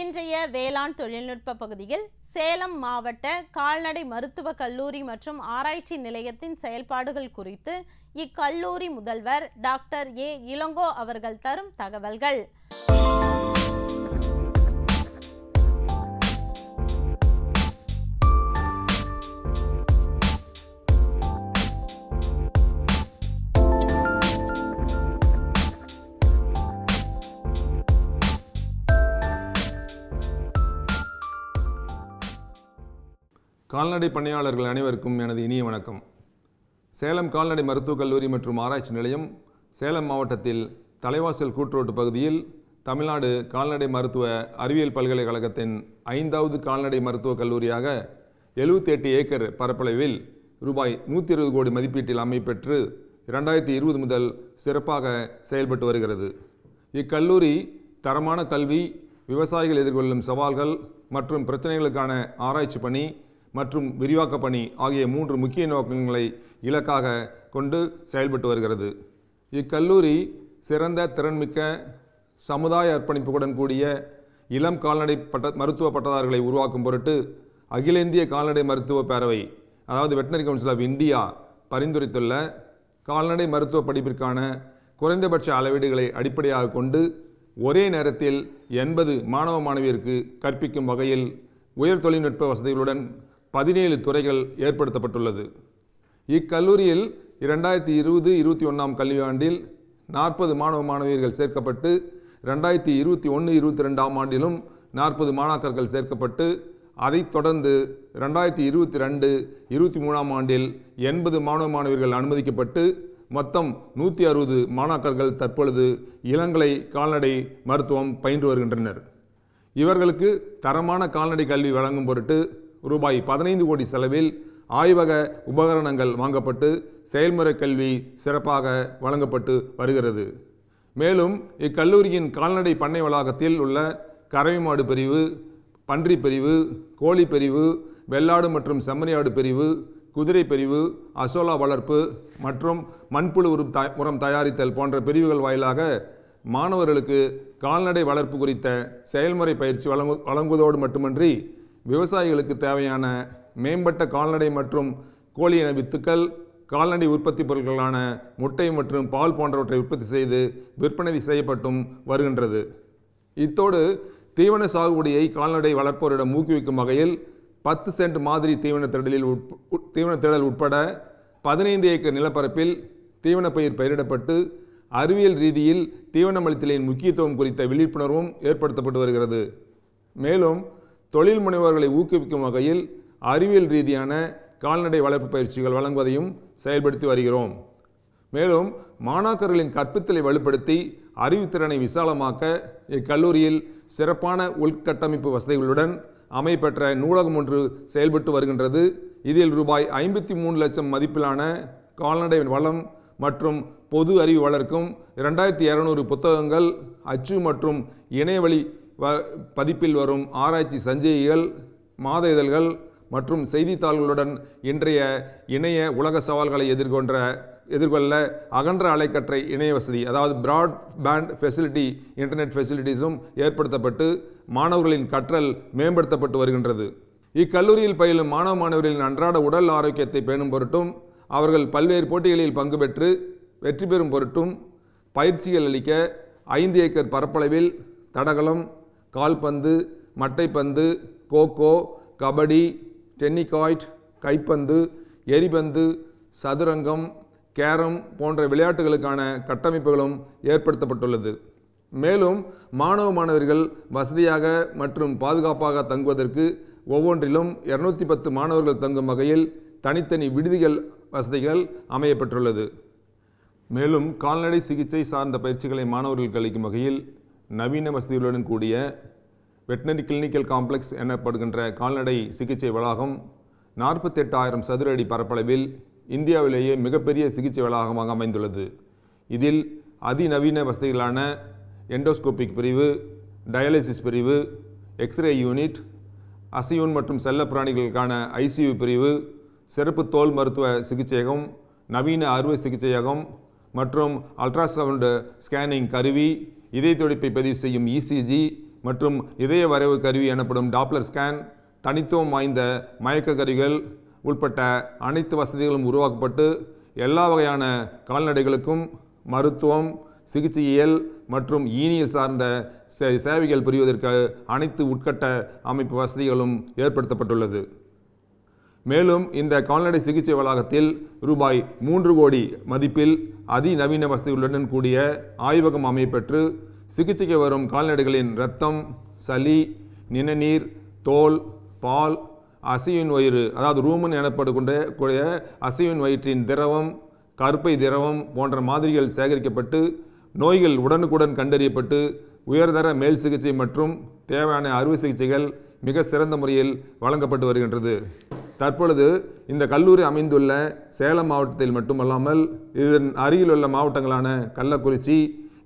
இன்றைய வேளாண் தொழில்நுட்ப பகுதியில் சேலம் மாவட்ட கால்நடை மருத்துவ கல்லூரி மற்றும் ஆராய்ச்சி நிலையத்தின் செயல்பாடுகள் குறித்து இக்கல்லூரி முதல்வர் டாக்டர் ஏ இளங்கோ அவர்கள் தரும் தகவல்கள் கால்நடை பணியாளர்கள் அனைவருக்கும் எனது இனிய வணக்கம் சேலம் கால்நடை மருத்துவக் கல்லூரி மற்றும் ஆராய்ச்சி நிலையம் சேலம் மாவட்டத்தில் தலைவாசல் கூட்டுரோட்டு பகுதியில் தமிழ்நாடு கால்நடை மருத்துவ அறிவியல் பல்கலைக்கழகத்தின் ஐந்தாவது கால்நடை மருத்துவக் கல்லூரியாக எழுபத்தி எட்டு ஏக்கர் பரப்பளவில் ரூபாய் நூற்றி இருபது கோடி மதிப்பீட்டில் அமைப்பெற்று இரண்டாயிரத்தி இருபது முதல் சிறப்பாக செயல்பட்டு வருகிறது இக்கல்லூரி தரமான கல்வி விவசாயிகள் எதிர்கொள்ளும் சவால்கள் மற்றும் பிரச்சனைகளுக்கான ஆராய்ச்சி பணி மற்றும் விரிவாக்க பணி ஆகிய மூன்று முக்கிய நோக்கங்களை இலக்காக கொண்டு செயல்பட்டு வருகிறது இக்கல்லூரி சிறந்த திறன்மிக்க சமுதாய அர்ப்பணிப்புடன் கூடிய இளம் கால்நடை பட்ட மருத்துவ பட்டதாரர்களை உருவாக்கும் பொருட்டு அகில இந்திய கால்நடை மருத்துவ பேரவை அதாவது வெட்டினரி கவுன்சில் ஆஃப் இந்தியா பரிந்துரைத்துள்ள கால்நடை மருத்துவ படிப்பிற்கான குறைந்தபட்ச அளவீடுகளை அடிப்படையாக கொண்டு ஒரே நேரத்தில் எண்பது மாணவ மாணவியருக்கு கற்பிக்கும் வகையில் உயர் தொழில்நுட்ப வசதிகளுடன் பதினேழு துறைகள் ஏற்படுத்தப்பட்டுள்ளது இக்கல்லூரியில் இரண்டாயிரத்தி இருபது இருபத்தி ஒன்றாம் கல்வியாண்டில் நாற்பது மாணவ மாணவியர்கள் சேர்க்கப்பட்டு ரெண்டாயிரத்தி இருபத்தி ஒன்று இருபத்தி ரெண்டாம் ஆண்டிலும் நாற்பது மாணாக்கர்கள் சேர்க்கப்பட்டு அதைத் தொடர்ந்து ரெண்டாயிரத்தி இருபத்தி ரெண்டு இருபத்தி மூணாம் ஆண்டில் எண்பது மாணவ மாணவியர்கள் அனுமதிக்கப்பட்டு மொத்தம் நூற்றி அறுபது மாணாக்கர்கள் தற்பொழுது இளங்கலை கால்நடை மருத்துவம் பயின்று வருகின்றனர் இவர்களுக்கு தரமான கால்நடை கல்வி வழங்கும் பொருட்டு ரூபாய் பதினைந்து கோடி செலவில் ஆய்வக உபகரணங்கள் வாங்கப்பட்டு செயல்முறை கல்வி சிறப்பாக வழங்கப்பட்டு வருகிறது மேலும் இக்கல்லூரியின் கால்நடை பண்ணை வளாகத்தில் உள்ள கரவிமாடு பிரிவு பன்றி பிரிவு கோழி பிரிவு வெள்ளாடு மற்றும் செம்மறியாடு பிரிவு குதிரை பிரிவு அசோலா வளர்ப்பு மற்றும் மண்புழு உரம் தய உரம் தயாரித்தல் போன்ற பிரிவுகள் வாயிலாக மாணவர்களுக்கு கால்நடை வளர்ப்பு குறித்த செயல்முறை பயிற்சி வழங்கு வழங்குவதோடு மட்டுமன்றி விவசாயிகளுக்கு தேவையான மேம்பட்ட கால்நடை மற்றும் கோழி இன வித்துக்கள் கால்நடை உற்பத்தி பொருட்களான முட்டை மற்றும் பால் போன்றவற்றை உற்பத்தி செய்து விற்பனை செய்யப்பட்டும் வருகின்றது இத்தோடு தீவன சாகுபடியை கால்நடை வளர்ப்போரிடம் ஊக்குவிக்கும் வகையில் பத்து சென்ட் மாதிரி தீவன திடலில் தீவன திடல் உட்பட பதினைந்து ஏக்கர் நிலப்பரப்பில் தீவன பயிர் பயிரிடப்பட்டு அறிவியல் ரீதியில் தீவனமளித்தலின் முக்கியத்துவம் குறித்த விழிப்புணர்வும் ஏற்படுத்தப்பட்டு வருகிறது மேலும் தொழில் முனைவர்களை ஊக்குவிக்கும் வகையில் அறிவியல் ரீதியான கால்நடை வளர்ப்பு பயிற்சிகள் வழங்குவதையும் செயல்படுத்தி வருகிறோம் மேலும் மாணாக்கர்களின் கற்பித்தலை வலுப்படுத்தி அறிவுத்திறனை விசாலமாக்க இக்கல்லூரியில் சிறப்பான உள்கட்டமைப்பு வசதிகளுடன் அமைப்பெற்ற நூலகம் ஒன்று செயல்பட்டு வருகின்றது இதில் ரூபாய் ஐம்பத்தி மூணு லட்சம் மதிப்பிலான கால்நடை வளம் மற்றும் பொது அறிவு வளர்க்கும் இரண்டாயிரத்தி இரநூறு புத்தகங்கள் அச்சு மற்றும் இணையவழி வ பதிப்பில் வரும் ஆராய்ச்சி சஞ்சிகைகள் மாத இதழ்கள் மற்றும் செய்தித்தாள்களுடன் இன்றைய இணைய உலக சவால்களை எதிர்கொண்ட எதிர்கொள்ள அகன்ற அலைக்கற்றை இணைய வசதி அதாவது பிராட்பேண்ட் ஃபெசிலிட்டி இன்டர்நெட் ஃபெசிலிட்டிஸும் ஏற்படுத்தப்பட்டு மாணவர்களின் கற்றல் மேம்படுத்தப்பட்டு வருகின்றது இக்கல்லூரியில் பயிலும் மாணவ மாணவர்களின் அன்றாட உடல் ஆரோக்கியத்தை பேணும் பொருட்டும் அவர்கள் பல்வேறு போட்டிகளில் பங்கு பெற்று வெற்றி பெறும் பொருட்டும் பயிற்சிகள் அளிக்க ஐந்து ஏக்கர் பரப்பளவில் தடகளம் கால்பந்து மட்டைப்பந்து கோகோ கபடி டென்னிகாய்ட் கைப்பந்து எரிபந்து சதுரங்கம் கேரம் போன்ற விளையாட்டுகளுக்கான கட்டமைப்புகளும் ஏற்படுத்தப்பட்டுள்ளது மேலும் மாணவ மாணவர்கள் வசதியாக மற்றும் பாதுகாப்பாக தங்குவதற்கு ஒவ்வொன்றிலும் இரநூத்தி பத்து மாணவர்கள் தங்கும் வகையில் தனித்தனி விடுதிகள் வசதிகள் அமையப்பட்டுள்ளது மேலும் கால்நடை சிகிச்சை சார்ந்த பயிற்சிகளை மாணவர்களுக்கு அளிக்கும் வகையில் நவீன வசதிகளுடன் கூடிய வெட்டினரி கிளினிக்கல் காம்ப்ளெக்ஸ் எனப்படுகின்ற கால்நடை சிகிச்சை வளாகம் நாற்பத்தெட்டாயிரம் சதுர அடி பரப்பளவில் இந்தியாவிலேயே மிகப்பெரிய சிகிச்சை வளாகமாக அமைந்துள்ளது இதில் அதிநவீன வசதிகளான எண்டோஸ்கோபிக் பிரிவு டயாலிசிஸ் பிரிவு எக்ஸ்ரே யூனிட் அசையூன் மற்றும் செல்ல பிராணிகளுக்கான ஐசியு பிரிவு சிறப்பு தோல் மருத்துவ சிகிச்சையகம் நவீன அறுவை சிகிச்சையகம் மற்றும் அல்ட்ராசவுண்டு ஸ்கேனிங் கருவி இதய துடிப்பை பதிவு செய்யும் இசிஜி e மற்றும் இதய வரைவு கருவி எனப்படும் டாப்ளர் ஸ்கேன் தனித்துவம் வாய்ந்த மயக்க கருவிகள் உள்பட்ட அனைத்து வசதிகளும் உருவாக்கப்பட்டு எல்லா வகையான கால்நடைகளுக்கும் மருத்துவம் சிகிச்சையியல் மற்றும் ஈனியல் சார்ந்த சேவைகள் புரிவதற்கு அனைத்து உட்கட்ட அமைப்பு வசதிகளும் ஏற்படுத்தப்பட்டுள்ளது மேலும் இந்த கால்நடை சிகிச்சை வளாகத்தில் ரூபாய் மூன்று கோடி மதிப்பில் அதிநவீன வசதிகளுடன் கூடிய ஆய்வகம் அமைப்பெற்று சிகிச்சைக்கு வரும் கால்நடைகளின் இரத்தம் சளி நிணநீர் தோல் பால் அசையின் வயிறு அதாவது ரூமன் எனப்படுகின்ற கூடிய அசையின் வயிற்றின் திரவம் கருப்பை திரவம் போன்ற மாதிரிகள் சேகரிக்கப்பட்டு நோய்கள் உடனுக்குடன் கண்டறியப்பட்டு உயர்தர மேல் சிகிச்சை மற்றும் தேவையான அறுவை சிகிச்சைகள் மிக சிறந்த முறையில் வழங்கப்பட்டு வருகின்றது தற்பொழுது இந்த கல்லூரி அமைந்துள்ள சேலம் மாவட்டத்தில் மட்டுமல்லாமல் இதன் அருகில் உள்ள மாவட்டங்களான கள்ளக்குறிச்சி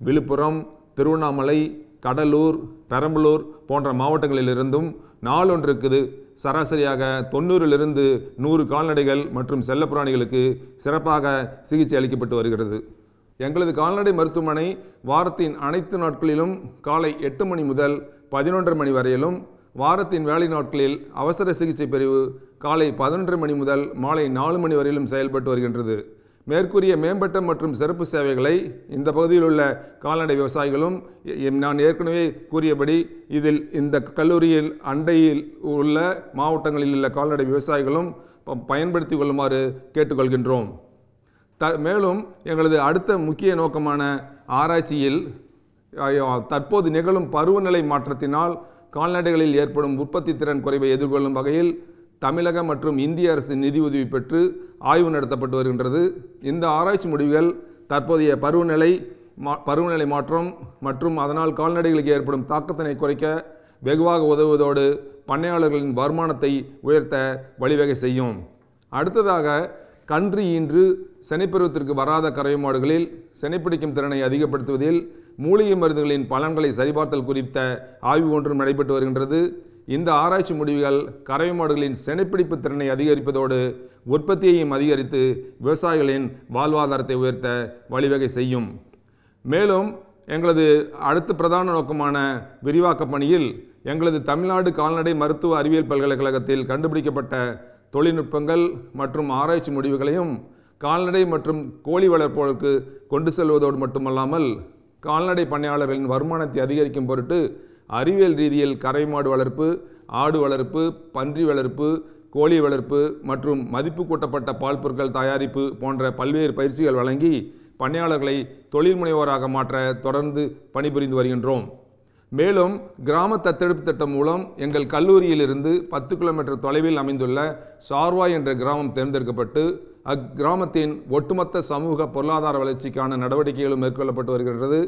விழுப்புரம் திருவண்ணாமலை கடலூர் பெரம்பலூர் போன்ற மாவட்டங்களிலிருந்தும் நாளொன்றுக்குது சராசரியாக தொண்ணூறிலிருந்து நூறு கால்நடைகள் மற்றும் செல்லப்பிராணிகளுக்கு சிறப்பாக சிகிச்சை அளிக்கப்பட்டு வருகிறது எங்களது கால்நடை மருத்துவமனை வாரத்தின் அனைத்து நாட்களிலும் காலை எட்டு மணி முதல் பதினொன்று மணி வரையிலும் வாரத்தின் வேலை நாட்களில் அவசர சிகிச்சை பிரிவு காலை பதினொன்றரை மணி முதல் மாலை நாலு மணி வரையிலும் செயல்பட்டு வருகின்றது மேற்கூறிய மேம்பட்ட மற்றும் சிறப்பு சேவைகளை இந்த பகுதியில் உள்ள கால்நடை விவசாயிகளும் நான் ஏற்கனவே கூறியபடி இதில் இந்த கல்லூரியில் அண்டையில் உள்ள மாவட்டங்களில் உள்ள கால்நடை விவசாயிகளும் பயன்படுத்தி கொள்ளுமாறு கேட்டுக்கொள்கின்றோம் த மேலும் எங்களது அடுத்த முக்கிய நோக்கமான ஆராய்ச்சியில் தற்போது நிகழும் பருவநிலை மாற்றத்தினால் கால்நடைகளில் ஏற்படும் உற்பத்தி திறன் குறைவை எதிர்கொள்ளும் வகையில் தமிழக மற்றும் இந்திய அரசின் நிதியுதவி பெற்று ஆய்வு நடத்தப்பட்டு வருகின்றது இந்த ஆராய்ச்சி முடிவுகள் தற்போதைய பருவநிலை மா பருவநிலை மாற்றம் மற்றும் அதனால் கால்நடைகளுக்கு ஏற்படும் தாக்கத்தினை குறைக்க வெகுவாக உதவுவதோடு பண்ணையாளர்களின் வருமானத்தை உயர்த்த வழிவகை செய்யும் அடுத்ததாக கன்று இன்று செனைப்பருவத்திற்கு வராத மாடுகளில் செனைப்பிடிக்கும் திறனை அதிகப்படுத்துவதில் மூலிகை மருந்துகளின் பலன்களை சரிபார்த்தல் குறித்த ஆய்வு ஒன்றும் நடைபெற்று வருகின்றது இந்த ஆராய்ச்சி முடிவுகள் கரவை மாடுகளின் செனைப்பிடிப்பு திறனை அதிகரிப்பதோடு உற்பத்தியையும் அதிகரித்து விவசாயிகளின் வாழ்வாதாரத்தை உயர்த்த வழிவகை செய்யும் மேலும் எங்களது அடுத்த பிரதான நோக்கமான விரிவாக்க பணியில் எங்களது தமிழ்நாடு கால்நடை மருத்துவ அறிவியல் பல்கலைக்கழகத்தில் கண்டுபிடிக்கப்பட்ட தொழில்நுட்பங்கள் மற்றும் ஆராய்ச்சி முடிவுகளையும் கால்நடை மற்றும் கோழி வளர்ப்போருக்கு கொண்டு செல்வதோடு மட்டுமல்லாமல் கால்நடை பணியாளர்களின் வருமானத்தை அதிகரிக்கும் பொருட்டு அறிவியல் ரீதியில் கரை மாடு வளர்ப்பு ஆடு வளர்ப்பு பன்றி வளர்ப்பு கோழி வளர்ப்பு மற்றும் மதிப்பு கூட்டப்பட்ட பால் பொருட்கள் தயாரிப்பு போன்ற பல்வேறு பயிற்சிகள் வழங்கி பண்ணையாளர்களை தொழில் முனைவோராக மாற்ற தொடர்ந்து பணிபுரிந்து வருகின்றோம் மேலும் கிராம தத்தெடுப்பு திட்டம் மூலம் எங்கள் கல்லூரியிலிருந்து பத்து கிலோமீட்டர் தொலைவில் அமைந்துள்ள சார்வா என்ற கிராமம் தேர்ந்தெடுக்கப்பட்டு அக்கிராமத்தின் ஒட்டுமொத்த சமூக பொருளாதார வளர்ச்சிக்கான நடவடிக்கைகளும் மேற்கொள்ளப்பட்டு வருகின்றது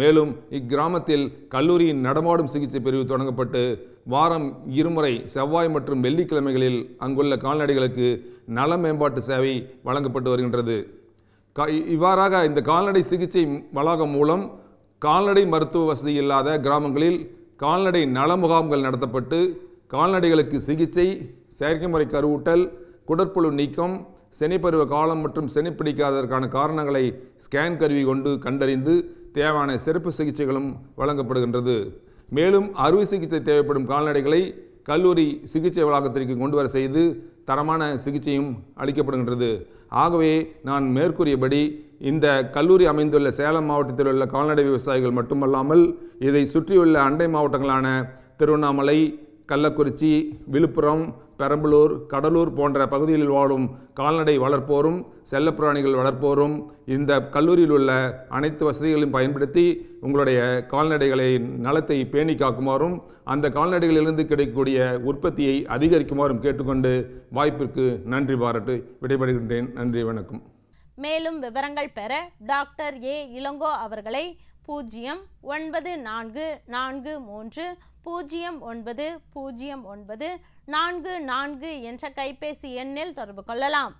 மேலும் இக்கிராமத்தில் கல்லூரியின் நடமாடும் சிகிச்சை பிரிவு தொடங்கப்பட்டு வாரம் இருமுறை செவ்வாய் மற்றும் வெள்ளிக்கிழமைகளில் அங்குள்ள கால்நடைகளுக்கு நல மேம்பாட்டு சேவை வழங்கப்பட்டு வருகின்றது க இவ்வாறாக இந்த கால்நடை சிகிச்சை வளாகம் மூலம் கால்நடை மருத்துவ வசதி இல்லாத கிராமங்களில் கால்நடை நல முகாம்கள் நடத்தப்பட்டு கால்நடைகளுக்கு சிகிச்சை செயற்கை முறை கருவூட்டல் குடற்புழு நீக்கம் சனிப்பருவ காலம் மற்றும் சனி பிடிக்காததற்கான காரணங்களை ஸ்கேன் கருவி கொண்டு கண்டறிந்து தேவையான சிறப்பு சிகிச்சைகளும் வழங்கப்படுகின்றது மேலும் அறுவை சிகிச்சை தேவைப்படும் கால்நடைகளை கல்லூரி சிகிச்சை வளாகத்திற்கு கொண்டு வர செய்து தரமான சிகிச்சையும் அளிக்கப்படுகின்றது ஆகவே நான் மேற்கூறியபடி இந்த கல்லூரி அமைந்துள்ள சேலம் மாவட்டத்தில் உள்ள கால்நடை விவசாயிகள் மட்டுமல்லாமல் இதை சுற்றியுள்ள அண்டை மாவட்டங்களான திருவண்ணாமலை கள்ளக்குறிச்சி விழுப்புரம் பெரம்பலூர் கடலூர் போன்ற பகுதிகளில் வாழும் கால்நடை வளர்ப்போரும் செல்லப்பிராணிகள் வளர்ப்போரும் இந்த கல்லூரியில் உள்ள அனைத்து வசதிகளையும் பயன்படுத்தி உங்களுடைய கால்நடைகளை நலத்தை பேணி காக்குமாறும் அந்த கால்நடைகளிலிருந்து கிடைக்கக்கூடிய உற்பத்தியை அதிகரிக்குமாறும் கேட்டுக்கொண்டு வாய்ப்பிற்கு நன்றி பாராட்டு விடைபெறுகின்றேன் நன்றி வணக்கம் மேலும் விவரங்கள் பெற டாக்டர் ஏ இளங்கோ அவர்களை பூஜ்ஜியம் ஒன்பது நான்கு நான்கு மூன்று பூஜ்ஜியம் ஒன்பது பூஜ்ஜியம் ஒன்பது நான்கு நான்கு என்ற கைபேசி எண்ணில் தொடர்பு கொள்ளலாம்